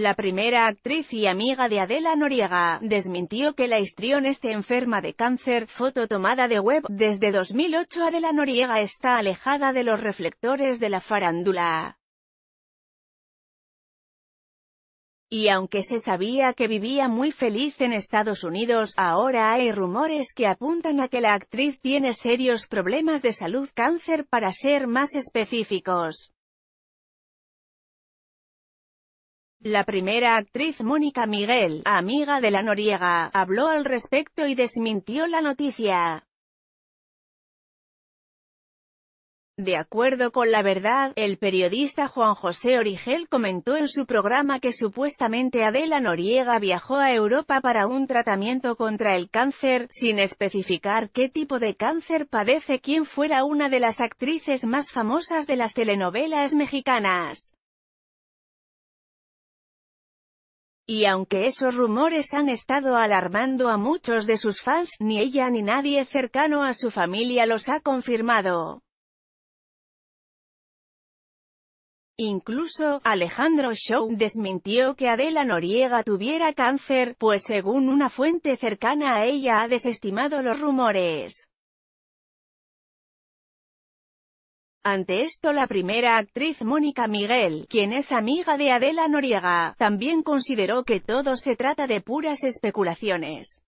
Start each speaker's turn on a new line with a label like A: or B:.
A: La primera actriz y amiga de Adela Noriega, desmintió que la histrión esté enferma de cáncer, foto tomada de web, desde 2008 Adela Noriega está alejada de los reflectores de la farándula. Y aunque se sabía que vivía muy feliz en Estados Unidos, ahora hay rumores que apuntan a que la actriz tiene serios problemas de salud cáncer para ser más específicos. La primera actriz Mónica Miguel, amiga de la noriega, habló al respecto y desmintió la noticia. De acuerdo con la verdad, el periodista Juan José Origel comentó en su programa que supuestamente Adela Noriega viajó a Europa para un tratamiento contra el cáncer, sin especificar qué tipo de cáncer padece quien fuera una de las actrices más famosas de las telenovelas mexicanas. Y aunque esos rumores han estado alarmando a muchos de sus fans, ni ella ni nadie cercano a su familia los ha confirmado. Incluso, Alejandro Show desmintió que Adela Noriega tuviera cáncer, pues según una fuente cercana a ella ha desestimado los rumores. Ante esto la primera actriz Mónica Miguel, quien es amiga de Adela Noriega, también consideró que todo se trata de puras especulaciones.